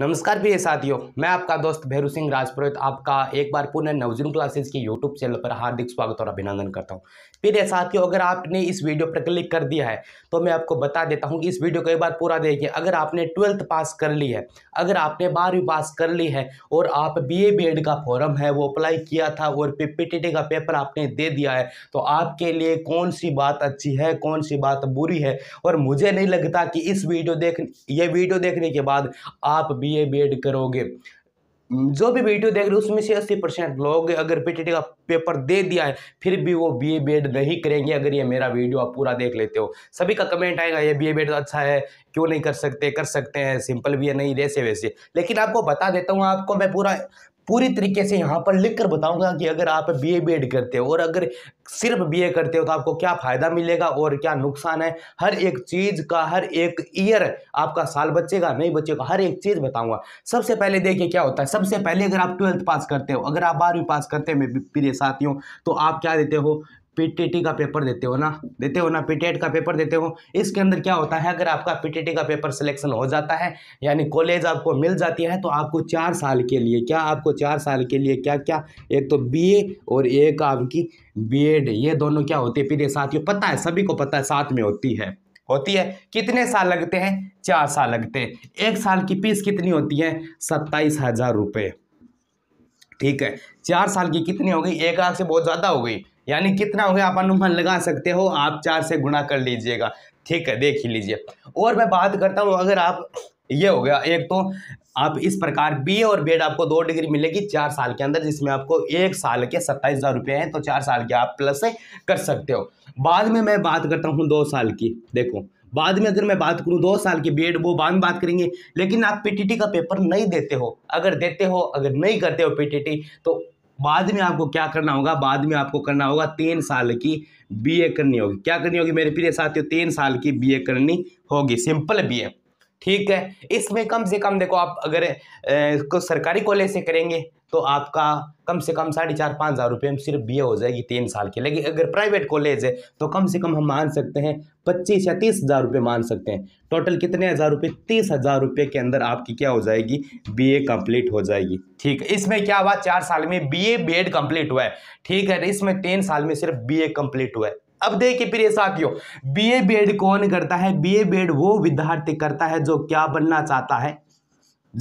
नमस्कार प्रिय साथियों मैं आपका दोस्त भैरू सिंह राजपुरोहित आपका एक बार पुनः नवजीन क्लासेस की यूट्यूब चैनल पर हार्दिक स्वागत और अभिनंदन करता हूं प्रिय साथियों अगर आपने इस वीडियो पर क्लिक कर दिया है तो मैं आपको बता देता हूं कि इस वीडियो को एक बार पूरा देखिए अगर आपने ट्वेल्थ पास कर ली है अगर आपने बारहवीं पास कर ली है और आप बी ए का फॉर्म है वो अप्लाई किया था और पी का पेपर आपने दे दिया है तो आपके लिए कौन सी बात अच्छी है कौन सी बात बुरी है और मुझे नहीं लगता कि इस वीडियो देख ये वीडियो देखने के बाद आप बीए बीएड करोगे हम्म, जो भी वीडियो देख रहे हो उसमें से अस्सी परसेंट लोग अगर पीटीटी का पेपर दे दिया है फिर भी वो बीए बीएड नहीं करेंगे अगर ये मेरा वीडियो आप पूरा देख लेते हो सभी का कमेंट आएगा ये बीए बीएड तो अच्छा है क्यों नहीं कर सकते कर सकते हैं सिंपल भी है नहीं वैसे वैसे लेकिन आपको बता देता हूँ आपको मैं पूरा पूरी तरीके से यहाँ पर लिख कर बताऊँगा कि अगर आप बी ए बी एड करते हो और अगर सिर्फ बी ए करते हो तो आपको क्या फ़ायदा मिलेगा और क्या नुकसान है हर एक चीज़ का हर एक ईयर आपका साल बचेगा नहीं बचेगा हर एक चीज़ बताऊँगा सबसे पहले देखिए क्या होता है सबसे पहले अगर आप ट्वेल्थ पास करते हो अगर आप बारहवीं पास करते हो मेरे प्रिय साथियों तो आप क्या देते हो पीटीटी का पेपर देते हो ना देते हो ना पीटेट का पेपर देते हो इसके अंदर क्या होता है अगर आपका पीटीटी का पेपर सिलेक्शन हो जाता है यानी कॉलेज आपको मिल जाती है तो आपको चार साल के लिए क्या आपको चार साल के लिए क्या क्या एक तो बीए और एक आपकी बीएड ये दोनों क्या होती है पीटे साथियों पता है सभी को पता है साथ में होती है होती है कितने साल लगते हैं चार साल लगते हैं एक साल की फीस कितनी होती है सत्ताईस हज़ार रुपये ठीक है चार साल की कितनी हो गई एक लाख से बहुत ज़्यादा हो गई यानी कितना हो गया आप अनुमान लगा सकते हो आप चार से गुणा कर लीजिएगा ठीक है देख ही लीजिए और मैं बात करता हूँ अगर आप ये हो गया एक तो आप इस प्रकार बी और बेड आपको दो डिग्री मिलेगी चार साल के अंदर जिसमें आपको एक साल के सत्ताईस हज़ार रुपये हैं तो चार साल के आप प्लस कर सकते हो बाद में मैं बात करता हूँ दो साल की देखो बाद में अगर मैं बात करूँ दो साल की बी वो बाद में बात करेंगे लेकिन आप पीटीटी का पेपर नहीं देते हो अगर देते हो अगर नहीं करते हो पीटीटी तो बाद में आपको क्या करना होगा बाद में आपको करना होगा तीन साल की बीए करनी होगी क्या करनी होगी मेरे प्रिय साथियों तीन साल की बीए करनी होगी सिंपल बीए ठीक है इसमें कम से कम देखो आप अगर इसको सरकारी कॉलेज से करेंगे तो आपका कम से कम साढ़े चार पाँच हज़ार रुपये में सिर्फ बी हो जाएगी तीन साल की लेकिन अगर प्राइवेट कॉलेज है तो कम से कम हम मान सकते हैं पच्चीस या तीस हज़ार रुपये मान सकते हैं टोटल कितने हज़ार रुपये तीस हज़ार रुपये के अंदर आपकी क्या हो जाएगी बी ए हो जाएगी ठीक है इसमें क्या हुआ चार साल में बी ए बी एड हुआ है ठीक है इसमें तीन साल में सिर्फ बी ए हुआ है अब देखिए प्रिय साथियों ए बीएड कौन करता है बी बीएड वो विद्यार्थी करता है जो क्या बनना चाहता है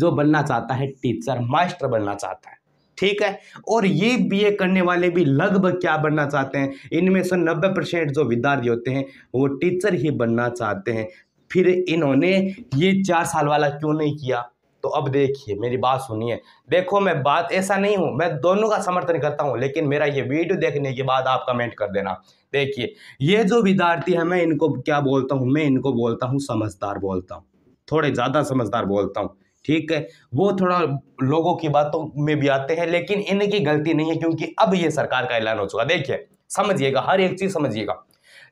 जो बनना चाहता है टीचर मास्टर बनना चाहता है ठीक है और ये बीए करने वाले भी लगभग क्या बनना चाहते हैं इनमें से नब्बे परसेंट जो विद्यार्थी होते हैं वो टीचर ही बनना चाहते हैं फिर इन्होंने ये चार साल वाला क्यों नहीं किया तो अब देखिए मेरी बात सुनिए देखो मैं बात ऐसा नहीं हूँ मैं दोनों का समर्थन करता हूँ लेकिन मेरा ये वीडियो देखने के बाद आप कमेंट कर देना देखिए ये जो विद्यार्थी है मैं इनको क्या बोलता हूँ मैं इनको बोलता हूँ समझदार बोलता हूँ थोड़े ज़्यादा समझदार बोलता हूँ ठीक है वो थोड़ा लोगों की बातों में भी आते हैं लेकिन इनकी गलती नहीं है क्योंकि अब ये सरकार का ऐलान हो चुका देखिए समझिएगा हर एक चीज़ समझिएगा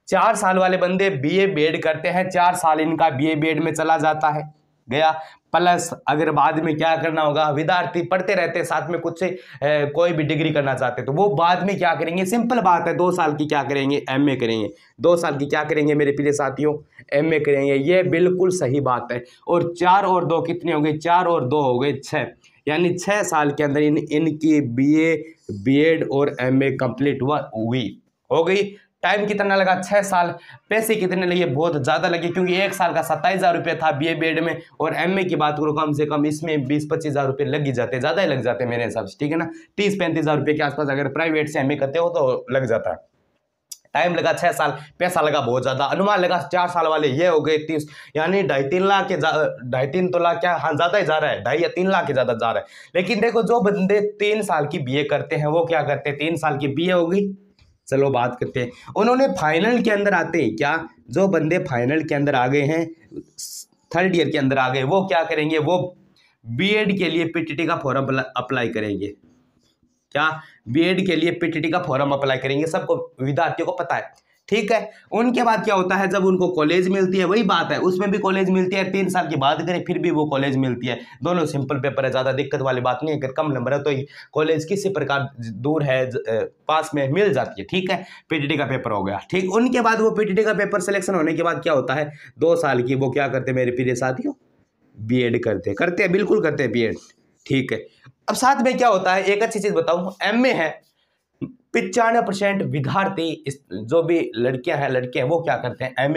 चार साल वाले बंदे बीए बेड करते हैं चार साल इनका बीए बेड में चला जाता है गया प्लस अगर बाद में क्या करना होगा विद्यार्थी पढ़ते रहते हैं साथ में कुछ से ए, कोई भी डिग्री करना चाहते हैं तो वो बाद में क्या करेंगे सिंपल बात है दो साल की क्या करेंगे एमए करेंगे दो साल की क्या करेंगे मेरे पीले साथियों एमए करेंगे ये बिल्कुल सही बात है और चार और दो कितने हो गए चार और दो हो गए छः यानी छः साल के अंदर इन इनकी बी ए और एम कंप्लीट हुआ हुई हो गई टाइम कितना लगा छः साल पैसे कितने लगे बहुत ज़्यादा लगे क्योंकि एक साल का सत्ताईस हज़ार रुपये था बी ए बी एड में और एम ए की बात करो कम से कम इसमें बीस पच्चीस हज़ार रुपये लग ही जाते ज़्यादा ही लग जाते मेरे हिसाब से ठीक है ना तीस पैंतीस हज़ार रुपये के आसपास अगर प्राइवेट से एम ए करते हो तो लग जाता है टाइम लगा छः साल पैसा लगा बहुत ज़्यादा अनुमान लगा चार साल वाले ये हो गए तीस यानी ढाई तीन लाख के ढाई तीन तो लाख क्या हाँ ज़्यादा ही जा रहा है ढाई या तीन लाख के ज़्यादा जा रहा है लेकिन देखो जो बंदे तीन साल की बीए करते हैं वो क्या करते हैं तीन साल की बीए होगी चलो बात करते हैं उन्होंने फाइनल के अंदर आते हैं क्या जो बंदे फाइनल के अंदर आ गए हैं थर्ड ईयर के अंदर आ गए वो क्या करेंगे वो बीएड के लिए पीटीटी का फॉर्म अप्लाई करेंगे क्या बीएड के लिए पीटीटी का फॉर्म अप्लाई करेंगे सबको विद्यार्थियों को पता है ठीक है उनके बाद क्या होता है जब उनको कॉलेज मिलती है वही बात है उसमें भी कॉलेज मिलती है तीन साल की बात करें फिर भी वो कॉलेज मिलती है दोनों सिंपल पेपर है ज़्यादा दिक्कत वाली बात नहीं है अगर कम नंबर है तो कॉलेज किसी प्रकार दूर है पास में मिल जाती है ठीक है पीटीटी का पेपर हो गया ठीक उनके बाद वो पीटीडी का पेपर सिलेक्शन होने के बाद क्या होता है दो साल की वो क्या करते मेरे प्रिय साथियों एड करते करते हैं बिल्कुल करते हैं एड ठीक है अब साथ में क्या होता है एक अच्छी चीज़ बताऊँ ए है पिचानवे परसेंट विद्यार्थी जो भी लड़कियां हैं लड़के हैं वो क्या करते हैं एम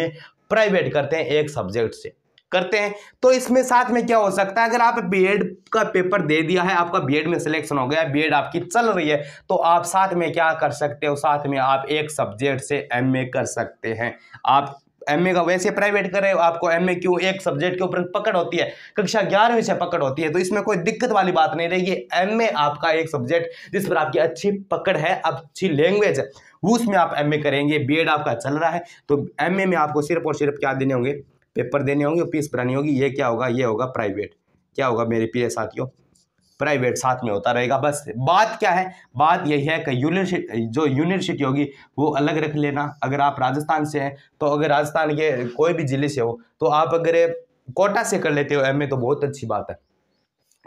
प्राइवेट करते हैं एक सब्जेक्ट से करते हैं तो इसमें साथ में क्या हो सकता है अगर आप बीएड का पेपर दे दिया है आपका बीएड में सिलेक्शन हो गया बीएड आपकी चल रही है तो आप साथ में क्या कर सकते हो साथ में आप एक सब्जेक्ट से एमए कर सकते हैं आप एमए का वैसे प्राइवेट करे आपको एमए क्यों एक सब्जेक्ट के ऊपर पकड़ होती है कक्षा ग्यारहवीं से पकड़ होती है तो इसमें कोई दिक्कत वाली बात नहीं रहेगी एम आपका एक सब्जेक्ट जिस पर आपकी अच्छी पकड़ है अच्छी लैंग्वेज है उसमें आप एम करेंगे बी आपका चल रहा है तो एम में आपको सिर्फ और सिर्फ क्या देने होंगे पेपर देने होंगे फीस भरानी होगी ये क्या होगा ये होगा प्राइवेट क्या होगा मेरे पीए साथियों प्राइवेट साथ में होता रहेगा बस बात क्या है बात यही है कि यूनिवर्सिटी जो यूनिवर्सिटी होगी वो अलग रख लेना अगर आप राजस्थान से हैं तो अगर राजस्थान के कोई भी ज़िले से हो तो आप अगर कोटा से कर लेते हो एम तो बहुत अच्छी बात है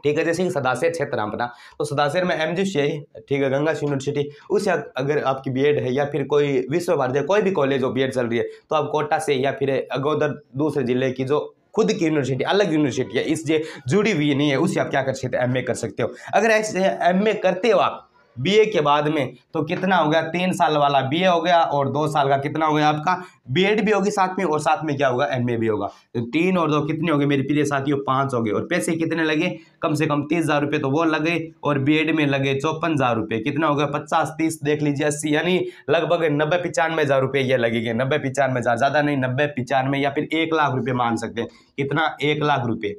ठीक है जैसे कि सदाशर क्षेत्र अपना तो सदाशर में एम जी ठीक है गंगा यूनिवर्सिटी उसे अगर आपकी बीएड है या फिर कोई विश्व भारतीय कोई भी कॉलेज हो बीएड चल रही है तो आप कोटा से या फिर अगोदर दूसरे जिले की जो खुद की यूनिवर्सिटी अलग यूनिवर्सिटी है इससे जुड़ी हुई नहीं है उसे आप क्या कर सकते हैं एम कर सकते हो अगर ऐसे एम करते हो आप बीए के बाद में तो कितना हो गया तीन साल वाला बीए हो गया और दो साल का कितना हो गया आपका बीएड भी होगी साथ में और साथ में क्या होगा एमए भी होगा तो तीन और दो कितने हो गए मेरे प्रिय साथियों पाँच हो गए और पैसे कितने लगे कम से कम तीस हज़ार रुपये तो वो लगे और एड में लगे चौपन हज़ार रुपये कितना हो गया पचास तीस देख लीजिए अस्सी यानी लगभग नब्बे पचानवे हज़ार रुपये ये लगेंगे नब्बे पचानवे हज़ार ज़्यादा नहीं नब्बे पचानवे या फिर एक लाख रुपये मान सकते हैं कितना एक लाख रुपये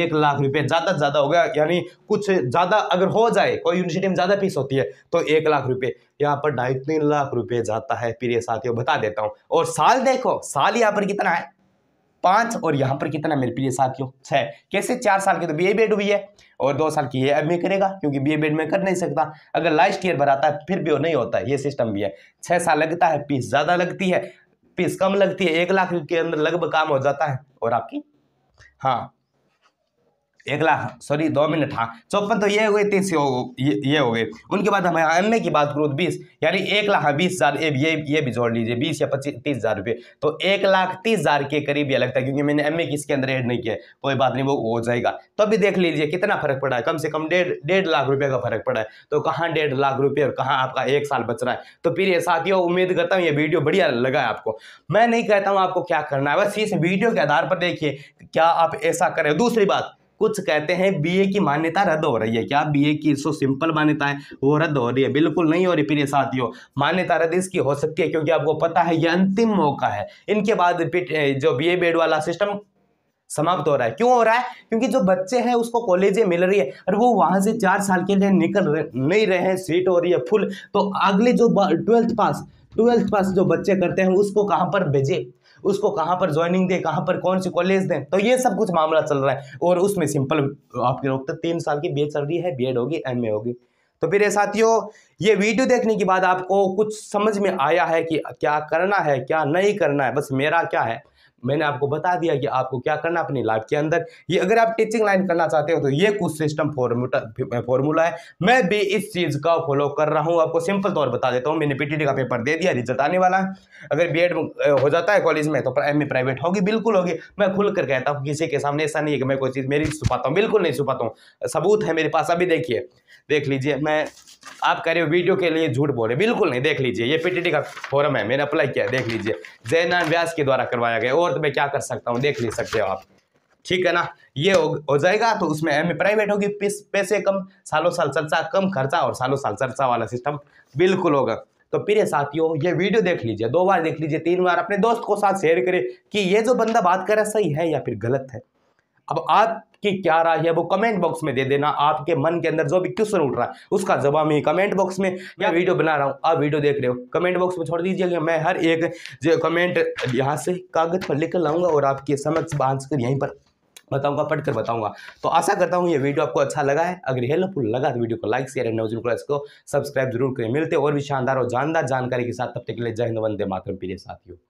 एक लाख रुपए ज़्यादा ज़्यादा हो गया यानी कुछ ज़्यादा अगर हो जाए कोई यूनिवर्सिटी में ज़्यादा फीस होती है तो एक लाख रुपए यहाँ पर ढाई तीन लाख रुपए जाता है प्रिय साथियों बता देता हूँ और साल देखो साल यहाँ पर कितना है पांच और यहाँ पर कितना मेरे प्रिय साथियों छह कैसे चार साल के तो बी ए बेड हुई है और दो साल की ये एम करेगा क्योंकि बी ए बेड में कर नहीं सकता अगर लास्ट ईयर भराता है फिर भी वो नहीं होता है ये सिस्टम भी है छह साल लगता है फीस ज़्यादा लगती है फीस कम लगती है एक लाख के अंदर लगभग काम हो जाता है और आपकी हाँ एक लाख सॉरी दो मिनट हाँ चौपन तो ये हो गए तीस हो ये, ये हो गए उनके बाद हम एम एम की बात करूँ तो बीस यानी एक लाख बीस हज़ार ये ये भी जोड़ लीजिए बीस या पच्चीस तीस हज़ार रुपये तो एक लाख तीस हज़ार के करीब यह लगता है क्योंकि मैंने एम की इसके अंदर एड नहीं किया कोई बात नहीं वो हो जाएगा तो अभी देख लीजिए कितना फ़र्क पड़ा है कम से कम डेढ़ डेढ़ लाख रुपये का फ़र्क पड़ा है तो कहाँ डेढ़ लाख रुपये और कहाँ आपका एक साल बच रहा है तो फिर ये साथियों उम्मीद करता हूँ ये वीडियो बढ़िया लगा है आपको मैं नहीं कहता हूँ आपको क्या करना है बस इस वीडियो के आधार पर देखिए क्या आप ऐसा करें दूसरी बात कुछ कहते हैं बीए की मान्यता रद्द हो रही है क्या बीए की सो सिंपल मान्यता है वो रद्द हो रही है बिल्कुल नहीं हो रही प्रिय साथियों मान्यता रद्द इसकी हो सकती है क्योंकि आपको पता है ये अंतिम मौका है इनके बाद रिपीट जो बी ए वाला सिस्टम समाप्त हो रहा है क्यों हो रहा है क्योंकि जो बच्चे हैं उसको कॉलेजें मिल रही है और वो वहाँ से चार साल के लिए निकल रहे, नहीं रहे हैं सीट हो रही है फुल तो अगले जो ट्वेल्थ पास ट्वेल्थ पास जो बच्चे करते हैं उसको कहाँ पर भेजे उसको कहाँ पर ज्वाइनिंग दें कहाँ पर कौन से कॉलेज दें तो ये सब कुछ मामला चल रहा है और उसमें सिंपल आपके लोग तो तीन साल की बी चल रही है बी होगी एम होगी तो फिर ये साथियों ये वीडियो देखने के बाद आपको कुछ समझ में आया है कि क्या करना है क्या नहीं करना है बस मेरा क्या है मैंने आपको बता दिया कि आपको क्या करना अपनी लाइफ के अंदर ये अगर आप टीचिंग लाइन करना चाहते हो तो ये कुछ सिस्टम फॉर्मूटा फॉर्मूला है मैं भी इस चीज़ का फॉलो कर रहा हूँ आपको सिंपल तौर बता देता हूँ मैंने पीटीटी का पेपर दे दिया रिजल्ट आने वाला है अगर बी हो जाता है कॉलेज में तो एम प्राइवेट e होगी बिल्कुल होगी मैं खुल कर कहता हूँ किसी के सामने ऐसा नहीं है कि मैं कोई चीज़ मेरी छुपाता हूँ बिल्कुल नहीं छुपाता हूँ सबूत है मेरे पास अभी देखिए देख लीजिए मैं आप कह रहे हो वीडियो के लिए झूठ बोल रहे बिल्कुल नहीं देख लीजिए ये पीटीटी का फॉरम है मैंने अप्लाई किया देख लीजिए जयनारायण व्यास के द्वारा करवाया गया और तो में क्या कर सकता हूँ देख ले सकते हो आप ठीक है ना ये हो, हो जाएगा तो उसमें एम प्राइवेट होगी पैसे कम सालों साल चर्चा कम खर्चा और सालों साल चर्चा वाला सिस्टम बिल्कुल होगा तो प्रिय साथियों ये वीडियो देख लीजिए दो बार देख लीजिए तीन बार अपने दोस्त को साथ शेयर करें कि ये जो बंदा बात कर रहा है सही है या फिर गलत है अब आप कि क्या राय है वो कमेंट बॉक्स में दे देना आपके मन के अंदर जो भी क्वेश्चन उठ रहा है उसका जवाब ही कमेंट बॉक्स में या वीडियो बना रहा हूँ आप वीडियो देख रहे हो कमेंट बॉक्स में छोड़ दीजिए मैं हर एक जो कमेंट यहाँ से कागज पर लेकर लाऊंगा और आपके समक्ष कर यहीं पर बताऊंगा पढ़कर बताऊंगा तो आशा करता हूँ ये वीडियो आपको अच्छा लगा है अगर हेल्पफुल लगा तो वीडियो को लाइक शेयर एंड क्लास को सब्सक्राइब जरूर करें मिलते और भी शानदार और जानदार जानकारी के साथ तब तक के लिए जय हिंद वंदे मातरम प्रिय साथियों